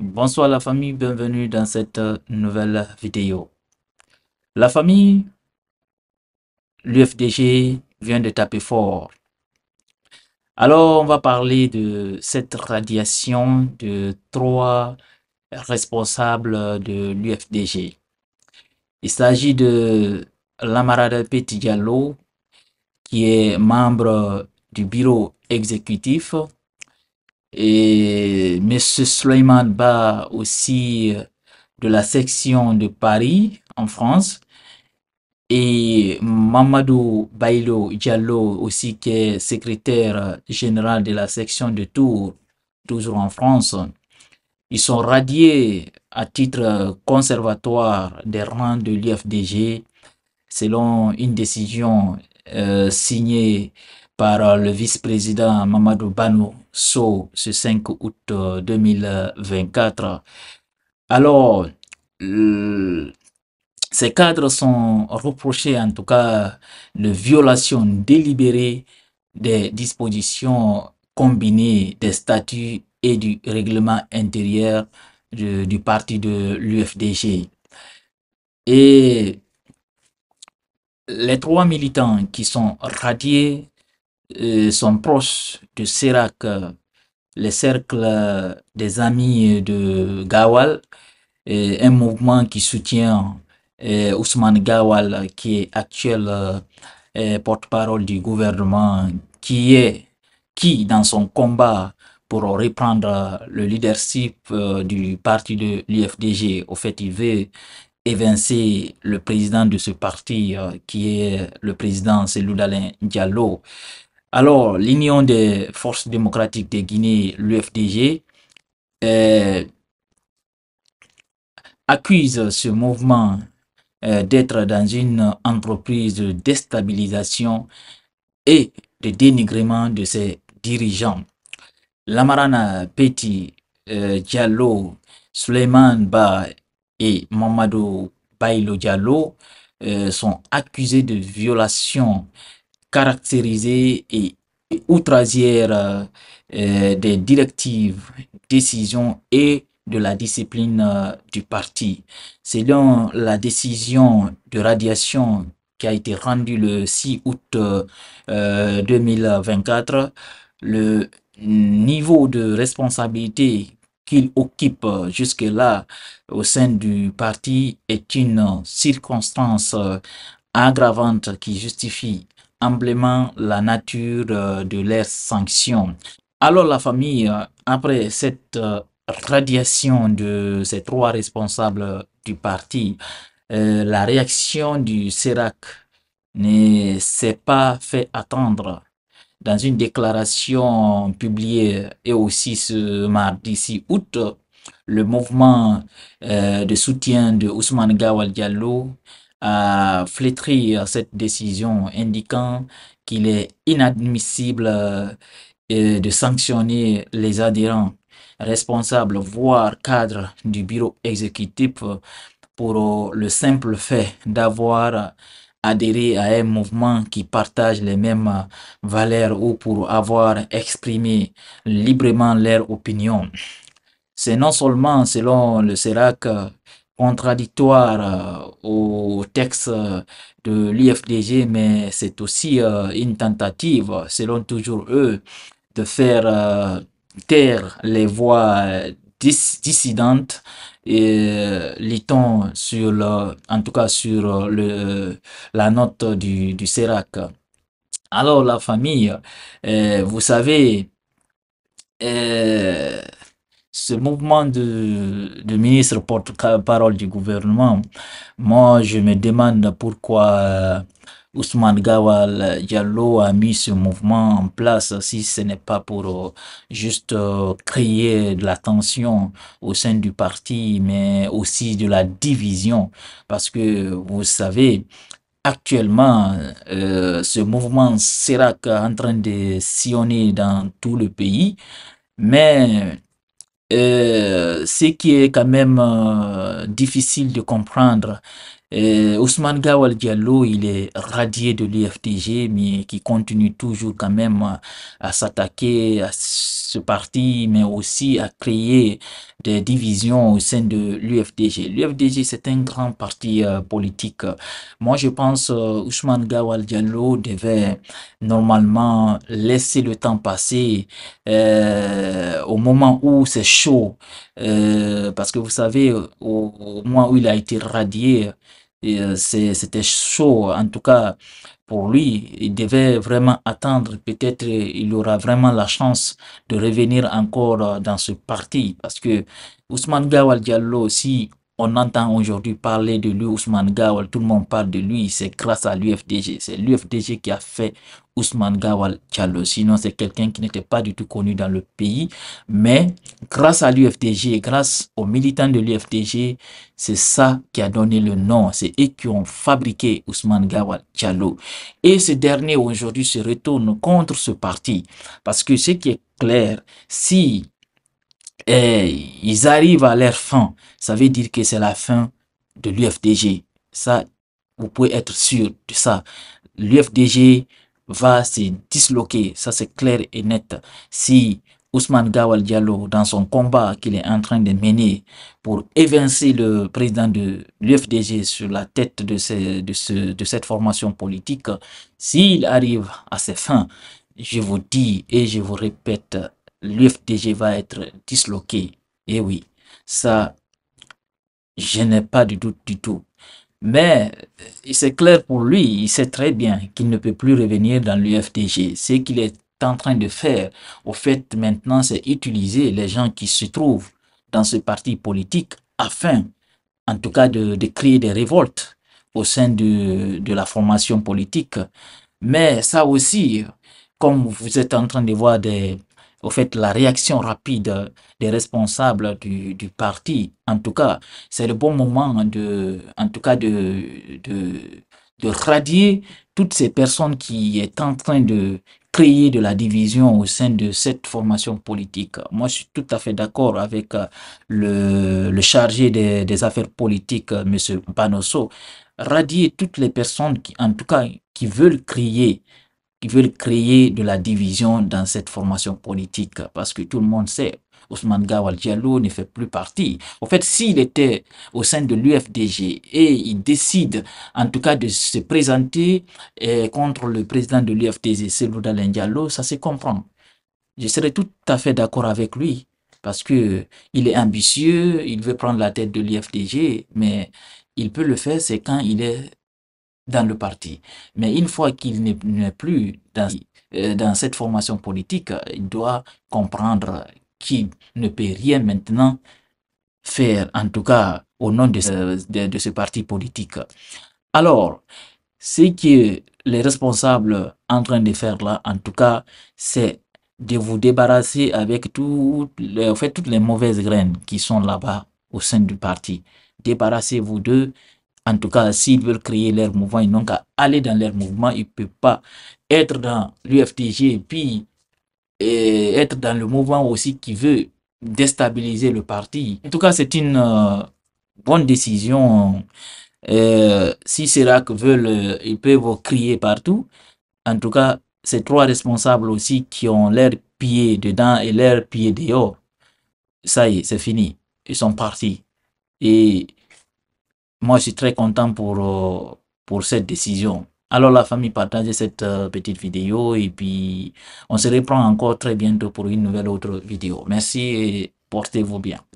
Bonsoir la famille, bienvenue dans cette euh, nouvelle vidéo. La famille, l'UFDG vient de taper fort. Alors, on va parler de cette radiation de trois responsables de l'UFDG. Il s'agit de petit Diallo, qui est membre du bureau exécutif et M. sleiman Ba aussi euh, de la section de Paris en France et Mamadou Bailo Diallo aussi qui est secrétaire euh, général de la section de Tours, toujours en France. Ils sont radiés à titre euh, conservatoire des rangs de l'IFDG selon une décision signée par le vice-président Mamadou Bano So ce 5 août 2024. Euh, Alors, euh, ces cadres sont reprochés en tout cas de violation délibérée des dispositions combinées des statuts et du règlement intérieur du parti de l'UFDG. Et les trois militants qui sont radiés sont proches de Serac, euh, le Cercle des amis de Gawal, un mouvement qui soutient euh, Ousmane Gawal, qui est actuel euh, porte-parole du gouvernement, qui est qui, dans son combat pour reprendre le leadership du parti de l'IFDG, au fait, il veut évincer le président de ce parti, qui est le président Seloudalin Diallo. Alors, l'Union des forces démocratiques de Guinée, l'UFDG, euh, accuse ce mouvement euh, d'être dans une entreprise de déstabilisation et de dénigrement de ses dirigeants. Lamarana Petit euh, Diallo, Suleiman Ba et Mamadou Bailo Diallo sont accusés de violation caractérisée et outragière euh, euh, des directives, décisions et de la discipline euh, du parti. Selon la décision de radiation qui a été rendue le 6 août 2024, le niveau de responsabilité qu'il occupe jusque-là au sein du parti est une circonstance aggravante qui justifie amplement la nature euh, de leurs sanctions. Alors la famille, euh, après cette euh, radiation de ces trois responsables du parti, la réaction du CERAC ne s'est pas fait attendre. Dans une déclaration publiée et aussi ce mardi 6 août, le mouvement de soutien de Ousmane Gawal Diallo a flétri cette décision, indiquant qu'il est inadmissible euh, de sanctionner les adhérents responsables, voire cadres du bureau exécutif pour euh, le simple fait d'avoir adhéré à un mouvement qui partage les mêmes valeurs ou pour avoir exprimé librement leur opinion. C'est non seulement selon le CERAC contradictoire euh, au texte de l'IFDG, mais c'est aussi euh, une tentative, selon toujours eux, de faire euh, taire les voix dissidentes et sur le, en tout cas sur le, la note du, du CERAC. Alors la famille, vous savez, ce mouvement de, de ministre porte-parole du gouvernement, moi, je me demande pourquoi euh, Ousmane Gawal Diallo a mis ce mouvement en place si ce n'est pas pour euh, juste euh, créer de la tension au sein du parti, mais aussi de la division. Parce que vous savez, actuellement, ce mouvement sera en train de sillonner dans tout le pays, mais euh, ce qui est quand même euh, difficile de comprendre, euh, Ousmane Gawal Diallo, il est radié de l'UFTG, mais qui continue toujours quand même à, s'attaquer à ce parti, mais aussi à créer des divisions au sein de l'UFDG. L'UFDG, c'est un grand parti euh, politique. Moi, je pense euh, Ousmane Gawal Diallo devait normalement laisser le temps passer euh, au moment où c'est chaud. parce que vous savez, au, moment où il a été radié, euh, c'était chaud. En tout cas, pour lui, il devait vraiment attendre. Peut-être euh, il aura vraiment la chance de revenir encore euh, dans ce parti. Parce que Ousmane Gawal Diallo, si on entend aujourd'hui parler de lui, Ousmane Gawal, tout le monde parle de lui, c'est grâce à l'UFDG. C'est l'UFDG qui a fait Ousmane Gawal Diallo. Sinon, c'est quelqu'un qui n'était pas du tout connu dans le pays. Mais grâce à l'UFDG, grâce aux militants de l'UFDG, c'est ça qui a donné le nom. C'est eux qui ont fabriqué Ousmane Gawal Diallo. Et ce dernier aujourd'hui se retourne contre ce parti. Parce que ce qui est clair, si et eh, ils arrivent à leur fin. Ça veut dire que c'est la fin de l'UFDG. Ça, vous pouvez être sûr de ça. L'UFDG va se disloquer. Ça, c'est clair et net. Si Ousmane Gawal Diallo, dans son combat qu'il est en train de mener pour évincer le président de l'UFDG sur la tête de, de cette formation politique, s'il arrive à ses fins, je vous dis et je vous répète, l'UFDG va être disloqué. Eh oui, ça, je n'ai pas de doute du tout. Mais euh, c'est clair pour lui, il sait très bien qu'il ne peut plus revenir dans l'UFDG. Ce qu'il est en train de faire, au fait maintenant, c'est utiliser les gens qui se trouvent dans ce parti politique afin, en tout cas, de, de créer des révoltes au sein de, de la formation politique. Mais ça aussi, comme vous êtes en train de voir des, au fait, la réaction rapide des responsables du, parti, en tout cas, c'est le bon moment de, en tout cas, de, de, de radier toutes ces personnes qui est en train de créer de la division au sein de cette formation politique. Moi, je suis tout à fait d'accord avec euh, le, le chargé des, des, affaires politiques, euh, M. Panosso. Radier toutes les personnes qui, en tout cas, qui veulent créer qui veulent créer de la division dans cette formation politique parce que tout le monde sait. Ousmane Gawal Diallo ne fait plus partie. En fait, s'il était au sein de l'UFDG et il décide en tout cas de se présenter eh, contre le président de l'UFDG, Selouda Diallo, ça se comprend. Je serais tout à fait d'accord avec lui parce que il est ambitieux, il veut prendre la tête de l'UFDG, mais il peut le faire, c'est quand il est dans le parti. Mais une fois qu'il n'est plus dans, euh, dans cette formation politique, il doit comprendre qu'il ne peut rien maintenant faire, en tout cas au nom de ce, de, ce parti politique. Alors, ce que les responsables en train de faire là, en tout cas, c'est de vous débarrasser avec tout, en fait, toutes les mauvaises graines qui sont là-bas au sein du parti. Débarrassez-vous d'eux, en tout cas, s'ils veulent créer leur mouvement, ils n'ont qu'à aller dans leur mouvement. Ils ne peuvent pas être dans l'UFTG et puis eh, être dans le mouvement aussi qui veut déstabiliser le parti. En tout cas, c'est une euh, bonne décision. Euh, si c'est là que veulent, euh, ils peuvent crier partout. En tout cas, ces trois responsables aussi qui ont l'air pieds dedans et l'air pieds dehors, ça y est, c'est fini. Ils sont partis. Et moi, je suis très content pour, euh, pour cette décision. Alors la famille partage cette euh, petite vidéo et puis on se reprend encore très bientôt pour une nouvelle autre vidéo. Merci et portez-vous bien.